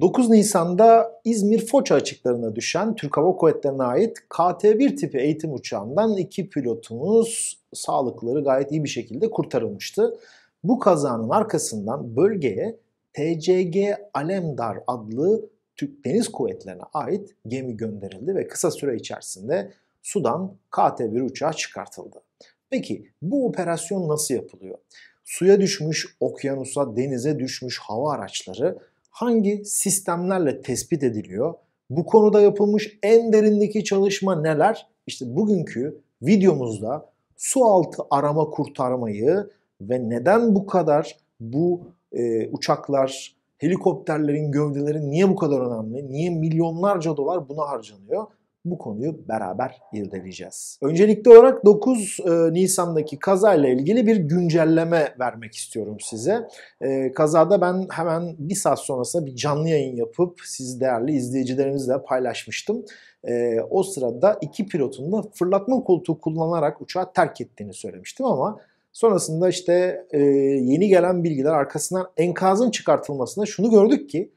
9 Nisan'da İzmir Foça açıklarına düşen Türk Hava Kuvvetleri'ne ait KT-1 tipi eğitim uçağından iki pilotumuz sağlıkları gayet iyi bir şekilde kurtarılmıştı. Bu kazanın arkasından bölgeye TCG Alemdar adlı Türk Deniz Kuvvetleri'ne ait gemi gönderildi ve kısa süre içerisinde sudan KT-1 uçağı çıkartıldı. Peki bu operasyon nasıl yapılıyor? Suya düşmüş, okyanusa, denize düşmüş hava araçları hangi sistemlerle tespit ediliyor? Bu konuda yapılmış en derindeki çalışma neler? İşte bugünkü videomuzda su altı arama kurtarmayı ve neden bu kadar bu e, uçaklar, helikopterlerin gövdeleri niye bu kadar önemli? Niye milyonlarca dolar buna harcanıyor? bu konuyu beraber irdeleyeceğiz. Öncelikli olarak 9 e, Nisan'daki kazayla ilgili bir güncelleme vermek istiyorum size. E, kazada ben hemen bir saat sonrasında bir canlı yayın yapıp siz değerli izleyicilerimizle paylaşmıştım. E, o sırada iki pilotun da fırlatma koltuğu kullanarak uçağı terk ettiğini söylemiştim ama sonrasında işte yeni gelen bilgiler arkasından enkazın çıkartılmasında şunu gördük ki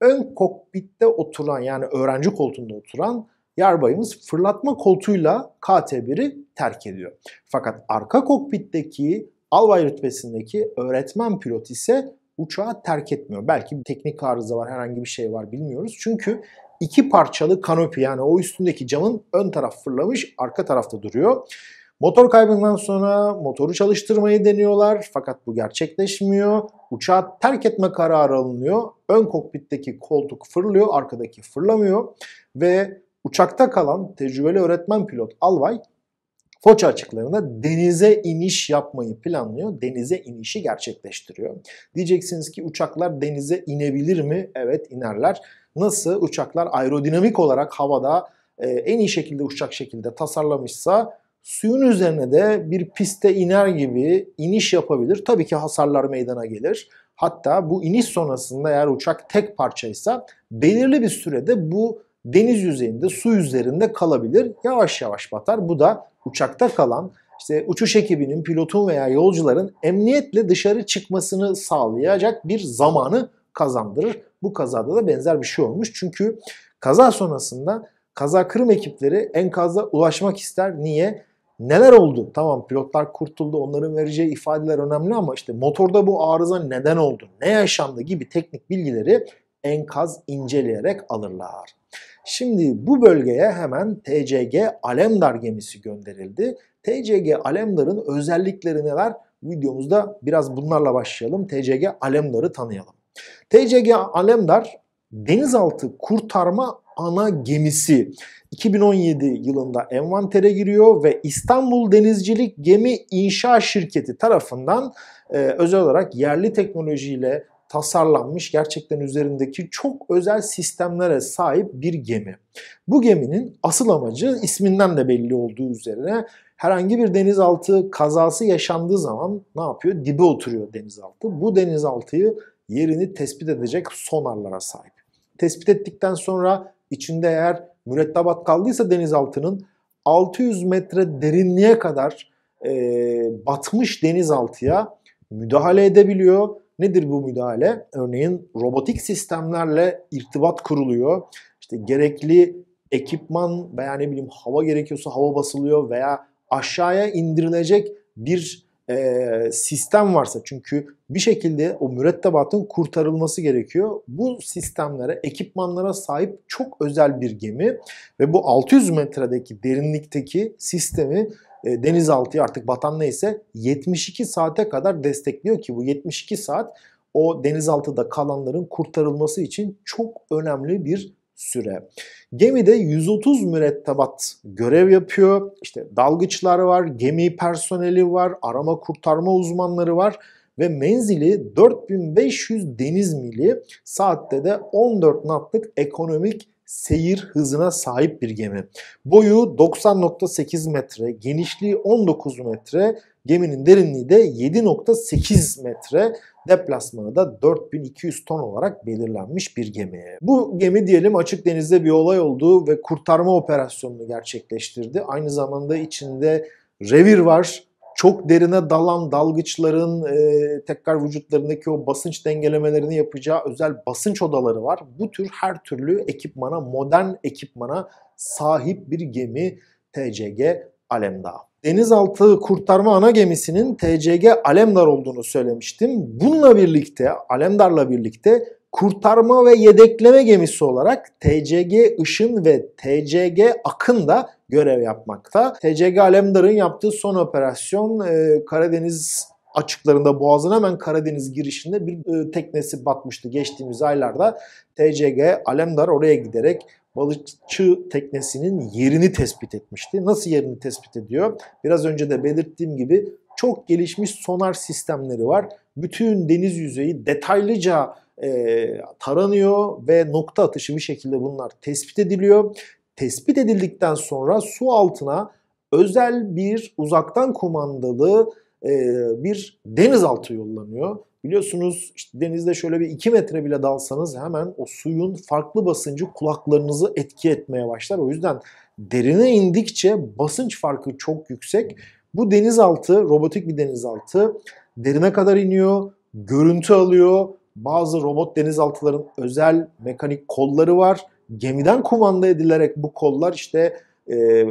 ön kokpitte oturan yani öğrenci koltuğunda oturan yarbayımız fırlatma koltuğuyla KT-1'i terk ediyor. Fakat arka kokpitteki albay rütbesindeki öğretmen pilot ise uçağı terk etmiyor. Belki bir teknik arıza var, herhangi bir şey var bilmiyoruz. Çünkü iki parçalı kanopi yani o üstündeki camın ön taraf fırlamış, arka tarafta duruyor. Motor kaybından sonra motoru çalıştırmayı deniyorlar fakat bu gerçekleşmiyor. Uçağı terk etme kararı alınıyor. Ön kokpitteki koltuk fırlıyor, arkadaki fırlamıyor ve Uçakta kalan tecrübeli öğretmen pilot Alvay Foça açıklarında denize iniş yapmayı planlıyor. Denize inişi gerçekleştiriyor. Diyeceksiniz ki uçaklar denize inebilir mi? Evet inerler. Nasıl uçaklar aerodinamik olarak havada e, en iyi şekilde uçak şekilde tasarlamışsa suyun üzerine de bir piste iner gibi iniş yapabilir. Tabii ki hasarlar meydana gelir. Hatta bu iniş sonrasında eğer uçak tek parçaysa belirli bir sürede bu deniz yüzeyinde, su üzerinde kalabilir. Yavaş yavaş batar. Bu da uçakta kalan işte uçuş ekibinin, pilotun veya yolcuların emniyetle dışarı çıkmasını sağlayacak bir zamanı kazandırır. Bu kazada da benzer bir şey olmuş. Çünkü kaza sonrasında kaza kırım ekipleri enkazda ulaşmak ister. Niye? Neler oldu? Tamam pilotlar kurtuldu. Onların vereceği ifadeler önemli ama işte motorda bu arıza neden oldu? Ne yaşandı gibi teknik bilgileri enkaz inceleyerek alırlar. Şimdi bu bölgeye hemen TCG Alemdar gemisi gönderildi. TCG Alemdar'ın özellikleri neler? Videomuzda biraz bunlarla başlayalım. TCG Alemdar'ı tanıyalım. TCG Alemdar denizaltı kurtarma ana gemisi 2017 yılında envantere giriyor ve İstanbul Denizcilik Gemi İnşa Şirketi tarafından e, özel olarak yerli teknolojiyle tasarlanmış gerçekten üzerindeki çok özel sistemlere sahip bir gemi. Bu geminin asıl amacı isminden de belli olduğu üzerine herhangi bir denizaltı kazası yaşandığı zaman ne yapıyor? Dibe oturuyor denizaltı. Bu denizaltıyı yerini tespit edecek sonarlara sahip. Tespit ettikten sonra içinde eğer mürettebat kaldıysa denizaltının 600 metre derinliğe kadar e, batmış denizaltıya müdahale edebiliyor Nedir bu müdahale? Örneğin robotik sistemlerle irtibat kuruluyor. İşte gerekli ekipman veya ne bileyim hava gerekiyorsa hava basılıyor veya aşağıya indirilecek bir e, sistem varsa çünkü bir şekilde o mürettebatın kurtarılması gerekiyor. Bu sistemlere, ekipmanlara sahip çok özel bir gemi ve bu 600 metredeki derinlikteki sistemi e, denizaltıyı artık batan neyse 72 saate kadar destekliyor ki bu 72 saat o denizaltıda kalanların kurtarılması için çok önemli bir süre. Gemide 130 mürettebat görev yapıyor. İşte dalgıçlar var, gemi personeli var, arama kurtarma uzmanları var ve menzili 4500 deniz mili saatte de 14 knotlık ekonomik seyir hızına sahip bir gemi. Boyu 90.8 metre, genişliği 19 metre, geminin derinliği de 7.8 metre deplasmanı da 4200 ton olarak belirlenmiş bir gemi. Bu gemi diyelim açık denizde bir olay oldu ve kurtarma operasyonunu gerçekleştirdi. Aynı zamanda içinde revir var, çok derine dalan dalgıçların e, tekrar vücutlarındaki o basınç dengelemelerini yapacağı özel basınç odaları var. Bu tür her türlü ekipmana, modern ekipmana sahip bir gemi TCG Alemdağ. Denizaltı kurtarma ana gemisinin TCG Alemdar olduğunu söylemiştim. Bununla birlikte, Alemdar'la birlikte kurtarma ve yedekleme gemisi olarak TCG Işın ve TCG Akın da görev yapmakta. TCG Alemdar'ın yaptığı son operasyon e, Karadeniz açıklarında Boğaz'ın hemen Karadeniz girişinde bir e, teknesi batmıştı geçtiğimiz aylarda. TCG Alemdar oraya giderek balıkçı teknesinin yerini tespit etmişti. Nasıl yerini tespit ediyor? Biraz önce de belirttiğim gibi çok gelişmiş sonar sistemleri var. Bütün deniz yüzeyi detaylıca e, taranıyor ve nokta atışı bir şekilde bunlar tespit ediliyor. Tespit edildikten sonra su altına özel bir uzaktan kumandalı e, bir denizaltı yollanıyor. Biliyorsunuz işte denizde şöyle bir 2 metre bile dalsanız hemen o suyun farklı basıncı kulaklarınızı etki etmeye başlar. O yüzden derine indikçe basınç farkı çok yüksek. Bu denizaltı robotik bir denizaltı derine kadar iniyor, görüntü alıyor, bazı robot denizaltıların özel mekanik kolları var. Gemiden kumanda edilerek bu kollar işte e,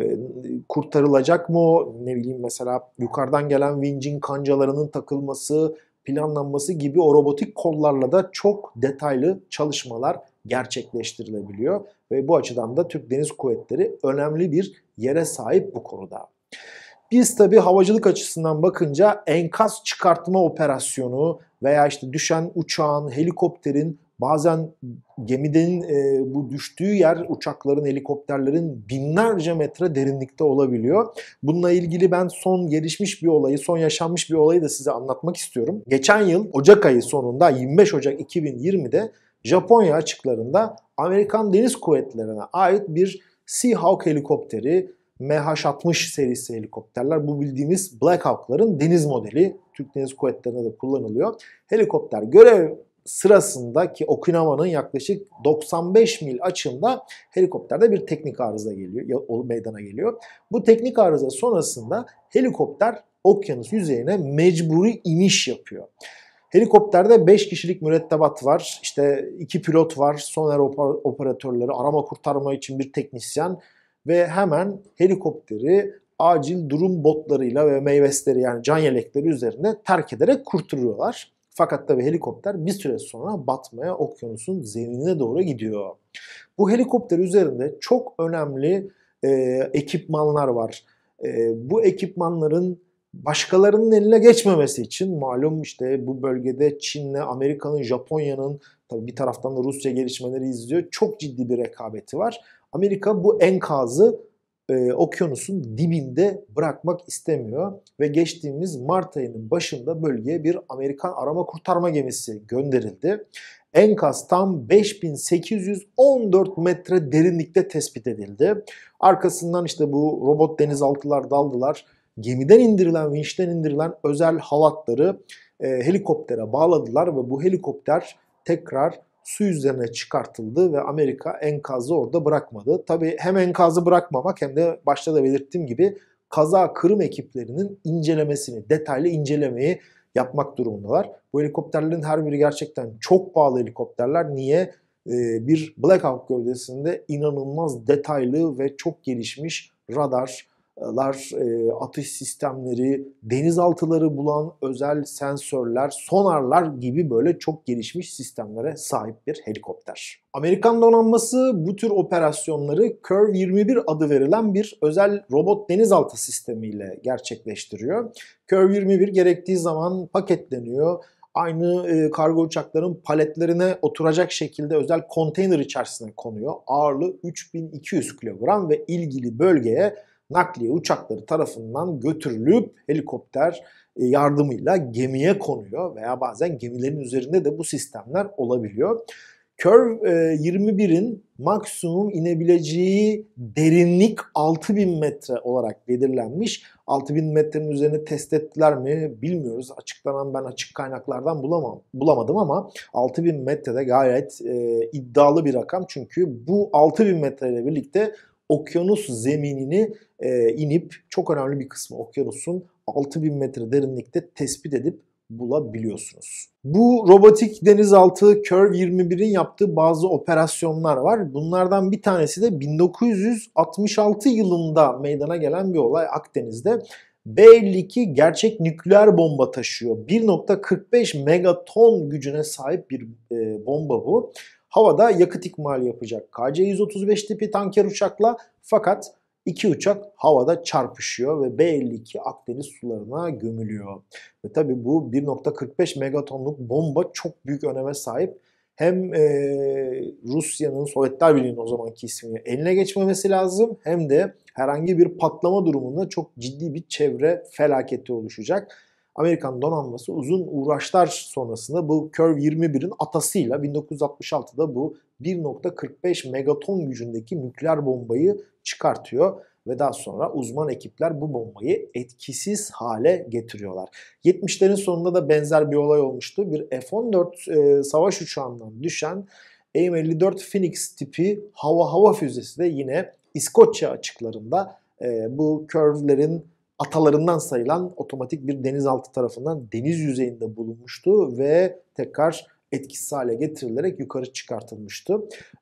kurtarılacak mı? Ne bileyim mesela yukarıdan gelen vincin kancalarının takılması, planlanması gibi o robotik kollarla da çok detaylı çalışmalar gerçekleştirilebiliyor. Ve bu açıdan da Türk Deniz Kuvvetleri önemli bir yere sahip bu konuda. Biz tabi havacılık açısından bakınca enkaz çıkartma operasyonu veya işte düşen uçağın, helikopterin bazen gemiden e, bu düştüğü yer uçakların, helikopterlerin binlerce metre derinlikte olabiliyor. Bununla ilgili ben son gelişmiş bir olayı, son yaşanmış bir olayı da size anlatmak istiyorum. Geçen yıl Ocak ayı sonunda 25 Ocak 2020'de Japonya açıklarında Amerikan Deniz Kuvvetleri'ne ait bir Sea Hawk helikopteri MH-60 serisi helikopterler. Bu bildiğimiz Black Hawk'ların deniz modeli. Türk Deniz Kuvvetleri'nde de kullanılıyor. Helikopter görev sırasında ki Okinawa'nın yaklaşık 95 mil açında helikopterde bir teknik arıza geliyor, meydana geliyor. Bu teknik arıza sonrasında helikopter okyanus yüzeyine mecburi iniş yapıyor. Helikopterde 5 kişilik mürettebat var. İşte 2 pilot var, soner operatörleri, arama kurtarma için bir teknisyen, ve hemen helikopteri acil durum botlarıyla ve meyvesleri yani can yelekleri üzerine terk ederek kurtuluyorlar. Fakat tabi helikopter bir süre sonra batmaya okyanusun zeminine doğru gidiyor. Bu helikopter üzerinde çok önemli e, ekipmanlar var. E, bu ekipmanların başkalarının eline geçmemesi için malum işte bu bölgede Çin'le, Amerika'nın, Japonya'nın tabi bir taraftan da Rusya gelişmeleri izliyor. Çok ciddi bir rekabeti var. Amerika bu enkazı e, okyanusun dibinde bırakmak istemiyor ve geçtiğimiz Mart ayının başında bölgeye bir Amerikan arama kurtarma gemisi gönderildi. Enkaz tam 5814 metre derinlikte tespit edildi. Arkasından işte bu robot denizaltılar daldılar. Gemiden indirilen, vinçten indirilen özel halatları e, helikoptere bağladılar ve bu helikopter tekrar su üzerine çıkartıldı ve Amerika enkazı orada bırakmadı. Tabi hem enkazı bırakmamak hem de başta da belirttiğim gibi kaza kırım ekiplerinin incelemesini, detaylı incelemeyi yapmak durumundalar. Bu helikopterlerin her biri gerçekten çok pahalı helikopterler. Niye? Ee, bir Black Hawk gövdesinde inanılmaz detaylı ve çok gelişmiş radar, lar, e, atış sistemleri, denizaltıları bulan özel sensörler, sonarlar gibi böyle çok gelişmiş sistemlere sahip bir helikopter. Amerikan donanması bu tür operasyonları Curve 21 adı verilen bir özel robot denizaltı sistemiyle gerçekleştiriyor. Curve 21 gerektiği zaman paketleniyor, aynı e, kargo uçakların paletlerine oturacak şekilde özel konteyner içerisine konuyor. Ağırlığı 3200 kilogram ve ilgili bölgeye nakliye uçakları tarafından götürülüp helikopter e, yardımıyla gemiye konuyor veya bazen gemilerin üzerinde de bu sistemler olabiliyor. Curve 21'in e, maksimum inebileceği derinlik 6000 metre olarak belirlenmiş. 6000 metrenin üzerine test ettiler mi bilmiyoruz. Açıklanan ben açık kaynaklardan bulamam, bulamadım ama 6000 metrede gayet e, iddialı bir rakam. Çünkü bu 6000 metreyle birlikte okyanus zeminini e, inip çok önemli bir kısmı okyanusun 6000 metre derinlikte tespit edip bulabiliyorsunuz. Bu robotik denizaltı Curve 21'in yaptığı bazı operasyonlar var. Bunlardan bir tanesi de 1966 yılında meydana gelen bir olay Akdeniz'de. B-52 gerçek nükleer bomba taşıyor. 1.45 megaton gücüne sahip bir e, bomba bu havada yakıt ikmali yapacak KC-135 tipi tanker uçakla fakat iki uçak havada çarpışıyor ve B-52 Akdeniz sularına gömülüyor. Ve tabi bu 1.45 megatonluk bomba çok büyük öneme sahip. Hem e, Rusya'nın Sovyetler Birliği'nin o zamanki ismini eline geçmemesi lazım hem de herhangi bir patlama durumunda çok ciddi bir çevre felaketi oluşacak. Amerikan donanması uzun uğraşlar sonrasında bu Curve 21'in atasıyla 1966'da bu 1.45 megaton gücündeki nükleer bombayı çıkartıyor ve daha sonra uzman ekipler bu bombayı etkisiz hale getiriyorlar. 70'lerin sonunda da benzer bir olay olmuştu. Bir F-14 e, savaş uçağından düşen AIM-54 Phoenix tipi hava hava füzesi de yine İskoçya açıklarında e, bu curve'lerin atalarından sayılan otomatik bir denizaltı tarafından deniz yüzeyinde bulunmuştu ve tekrar etkisiz hale getirilerek yukarı çıkartılmıştı.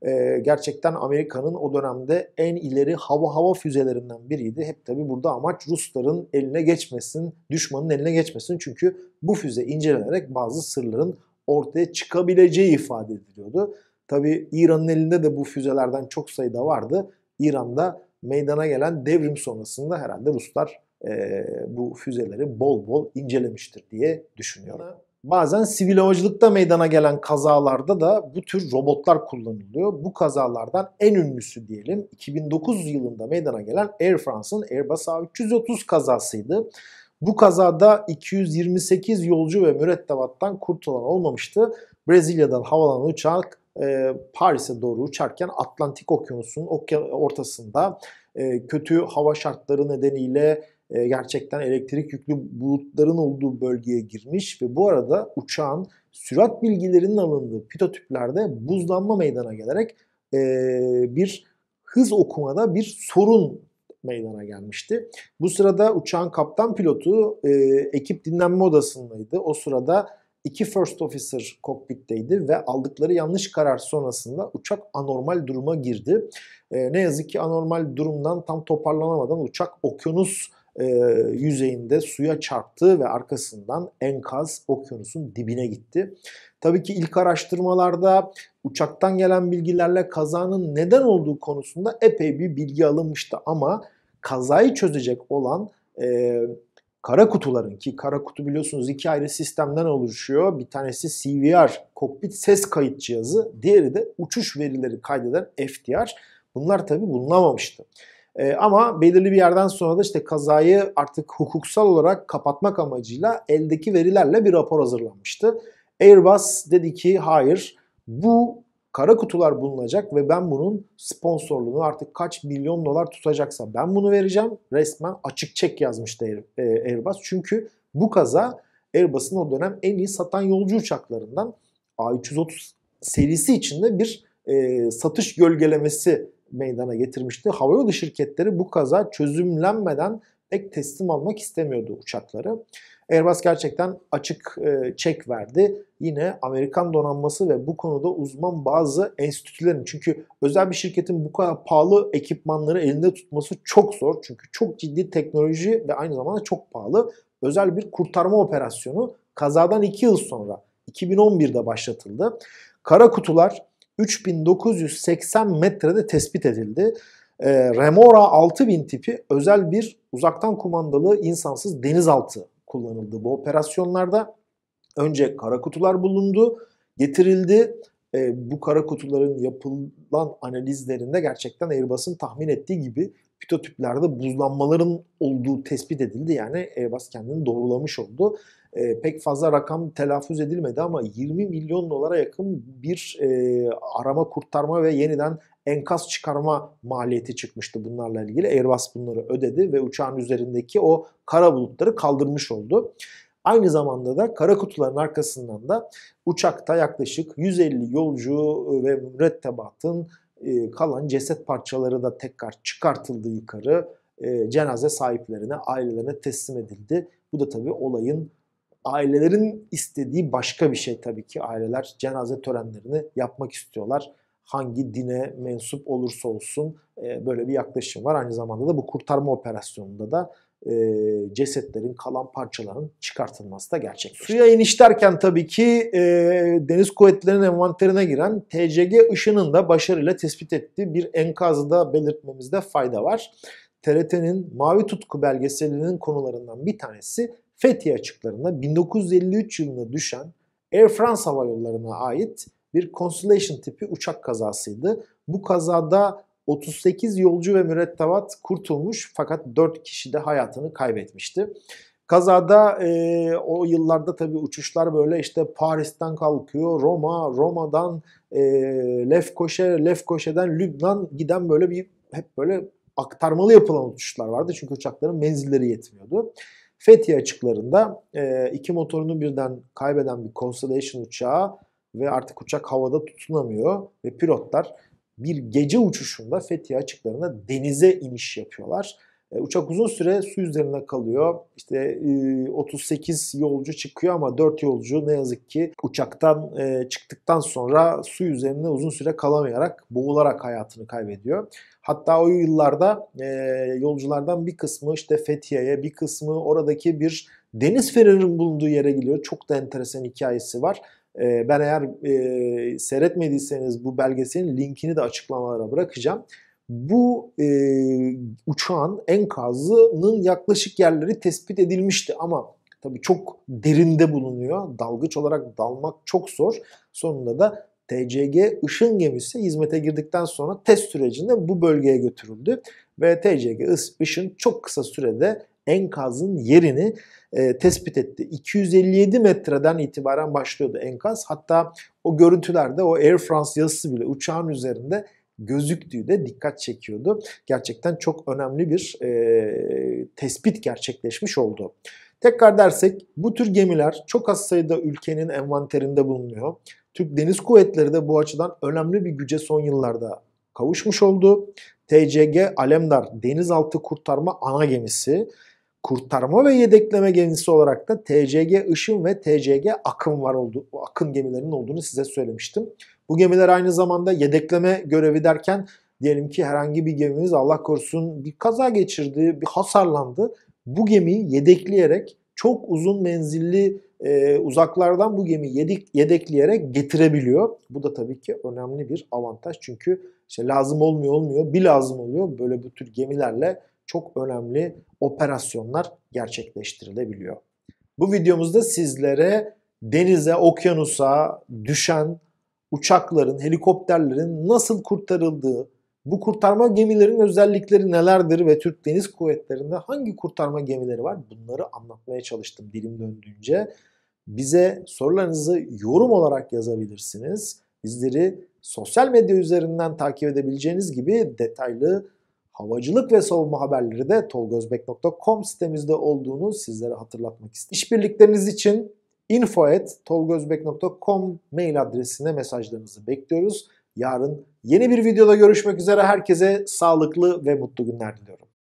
Ee, gerçekten Amerika'nın o dönemde en ileri hava hava füzelerinden biriydi. Hep tabi burada amaç Rusların eline geçmesin, düşmanın eline geçmesin. Çünkü bu füze incelenerek bazı sırların ortaya çıkabileceği ifade ediliyordu. Tabi İran'ın elinde de bu füzelerden çok sayıda vardı. İran'da meydana gelen devrim sonrasında herhalde Ruslar e, bu füzeleri bol bol incelemiştir diye düşünüyorum. Bazen sivil havacılıkta meydana gelen kazalarda da bu tür robotlar kullanılıyor. Bu kazalardan en ünlüsü diyelim 2009 yılında meydana gelen Air France'ın Airbus A330 kazasıydı. Bu kazada 228 yolcu ve mürettebattan kurtulan olmamıştı. Brezilya'dan havalanan uçak e, Paris'e doğru uçarken Atlantik Okyanusu'nun ortasında e, kötü hava şartları nedeniyle e, gerçekten elektrik yüklü bulutların olduğu bölgeye girmiş ve bu arada uçağın sürat bilgilerinin alındığı pitotüplerde buzlanma meydana gelerek e, bir hız okumada bir sorun meydana gelmişti. Bu sırada uçağın kaptan pilotu e, ekip dinlenme odasındaydı. O sırada iki first officer kokpitteydi ve aldıkları yanlış karar sonrasında uçak anormal duruma girdi. ne yazık ki anormal durumdan tam toparlanamadan uçak okyanus e, yüzeyinde suya çarptı ve arkasından enkaz okyanusun dibine gitti. Tabii ki ilk araştırmalarda uçaktan gelen bilgilerle kazanın neden olduğu konusunda epey bir bilgi alınmıştı ama kazayı çözecek olan e, kara kutuların ki kara kutu biliyorsunuz iki ayrı sistemden oluşuyor. Bir tanesi CVR, kokpit ses kayıt cihazı, diğeri de uçuş verileri kaydeden FDR. Bunlar tabii bulunamamıştı. E, ama belirli bir yerden sonra da işte kazayı artık hukuksal olarak kapatmak amacıyla eldeki verilerle bir rapor hazırlanmıştı. Airbus dedi ki hayır bu kara kutular bulunacak ve ben bunun sponsorluğunu artık kaç milyon dolar tutacaksa ben bunu vereceğim. Resmen açık çek yazmıştı e, Airbus. Çünkü bu kaza Airbus'un o dönem en iyi satan yolcu uçaklarından A330 serisi içinde bir e, satış gölgelemesi meydana getirmişti. Havayolu şirketleri bu kaza çözümlenmeden pek teslim almak istemiyordu uçakları. Airbus gerçekten açık e, çek verdi. Yine Amerikan donanması ve bu konuda uzman bazı enstitülerin çünkü özel bir şirketin bu kadar pahalı ekipmanları elinde tutması çok zor. Çünkü çok ciddi teknoloji ve aynı zamanda çok pahalı özel bir kurtarma operasyonu kazadan 2 yıl sonra 2011'de başlatıldı. Kara kutular 3980 metrede tespit edildi. E, Remora 6000 tipi özel bir uzaktan kumandalı insansız denizaltı kullanıldı bu operasyonlarda. Önce kara kutular bulundu, getirildi. E, bu kara kutuların yapılan analizlerinde gerçekten Airbus'un tahmin ettiği gibi pitotüplerde buzlanmaların olduğu tespit edildi. Yani Airbus kendini doğrulamış oldu e, pek fazla rakam telaffuz edilmedi ama 20 milyon dolara yakın bir e, arama kurtarma ve yeniden enkaz çıkarma maliyeti çıkmıştı bunlarla ilgili. Airbus bunları ödedi ve uçağın üzerindeki o kara bulutları kaldırmış oldu. Aynı zamanda da kara kutuların arkasından da uçakta yaklaşık 150 yolcu ve mürettebatın e, kalan ceset parçaları da tekrar çıkartıldı yukarı. E, cenaze sahiplerine, ailelerine teslim edildi. Bu da tabii olayın Ailelerin istediği başka bir şey tabii ki. Aileler cenaze törenlerini yapmak istiyorlar. Hangi dine mensup olursa olsun e, böyle bir yaklaşım var. Aynı zamanda da bu kurtarma operasyonunda da e, cesetlerin kalan parçaların çıkartılması da gerçekleşti. Suya iniş derken tabii ki e, deniz kuvvetlerinin envanterine giren TCG ışının da başarıyla tespit ettiği bir enkazda belirtmemizde fayda var. TRT'nin Mavi Tutku belgeselinin konularından bir tanesi Fethiye açıklarında 1953 yılında düşen Air France Hava Yolları'na ait bir Constellation tipi uçak kazasıydı. Bu kazada 38 yolcu ve mürettebat kurtulmuş fakat 4 kişi de hayatını kaybetmişti. Kazada e, o yıllarda tabii uçuşlar böyle işte Paris'ten kalkıyor, Roma, Roma'dan e, Lefkoşe, Lefkoşe'den Lübnan giden böyle bir hep böyle aktarmalı yapılan uçuşlar vardı. Çünkü uçakların menzilleri yetmiyordu. Fethiye açıklarında e, iki motorunu birden kaybeden bir Constellation uçağı ve artık uçak havada tutunamıyor ve pilotlar bir gece uçuşunda Fethiye açıklarına denize iniş yapıyorlar. E, uçak uzun süre su üzerinde kalıyor. İşte 38 e, yolcu çıkıyor ama 4 yolcu ne yazık ki uçaktan e, çıktıktan sonra su üzerinde uzun süre kalamayarak boğularak hayatını kaybediyor. Hatta o yıllarda yolculardan bir kısmı işte Fethiye'ye bir kısmı oradaki bir deniz fenerinin bulunduğu yere gidiyor. Çok da enteresan hikayesi var. Ben eğer e, seyretmediyseniz bu belgeselin linkini de açıklamalara bırakacağım bu e, uçağın enkazının yaklaşık yerleri tespit edilmişti ama tabii çok derinde bulunuyor. Dalgıç olarak dalmak çok zor. Sonunda da TCG Işın gemisi hizmete girdikten sonra test sürecinde bu bölgeye götürüldü ve TCG Işın çok kısa sürede enkazın yerini e, tespit etti. 257 metreden itibaren başlıyordu enkaz. Hatta o görüntülerde o Air France yazısı bile uçağın üzerinde gözüktüğü de dikkat çekiyordu. Gerçekten çok önemli bir e, tespit gerçekleşmiş oldu. Tekrar dersek bu tür gemiler çok az sayıda ülkenin envanterinde bulunuyor. Türk Deniz Kuvvetleri de bu açıdan önemli bir güce son yıllarda kavuşmuş oldu. TCG Alemdar denizaltı kurtarma ana gemisi, kurtarma ve yedekleme gemisi olarak da TCG Işın ve TCG Akın var oldu. Akın gemilerinin olduğunu size söylemiştim. Bu gemiler aynı zamanda yedekleme görevi derken diyelim ki herhangi bir gemimiz Allah korusun bir kaza geçirdi, bir hasarlandı. Bu gemiyi yedekleyerek çok uzun menzilli e, uzaklardan bu gemiyi yedik, yedekleyerek getirebiliyor. Bu da tabii ki önemli bir avantaj çünkü işte lazım olmuyor olmuyor bir lazım oluyor. Böyle bu tür gemilerle çok önemli operasyonlar gerçekleştirilebiliyor. Bu videomuzda sizlere denize, okyanusa düşen uçakların, helikopterlerin nasıl kurtarıldığı, bu kurtarma gemilerinin özellikleri nelerdir ve Türk Deniz Kuvvetleri'nde hangi kurtarma gemileri var? Bunları anlatmaya çalıştım dilim döndüğünce. Bize sorularınızı yorum olarak yazabilirsiniz. Bizleri sosyal medya üzerinden takip edebileceğiniz gibi detaylı havacılık ve savunma haberleri de tolgozbek.com sitemizde olduğunu sizlere hatırlatmak istiyorum. İşbirlikleriniz için info.tolgozbek.com mail adresine mesajlarınızı bekliyoruz. Yarın yeni bir videoda görüşmek üzere herkese sağlıklı ve mutlu günler diliyorum.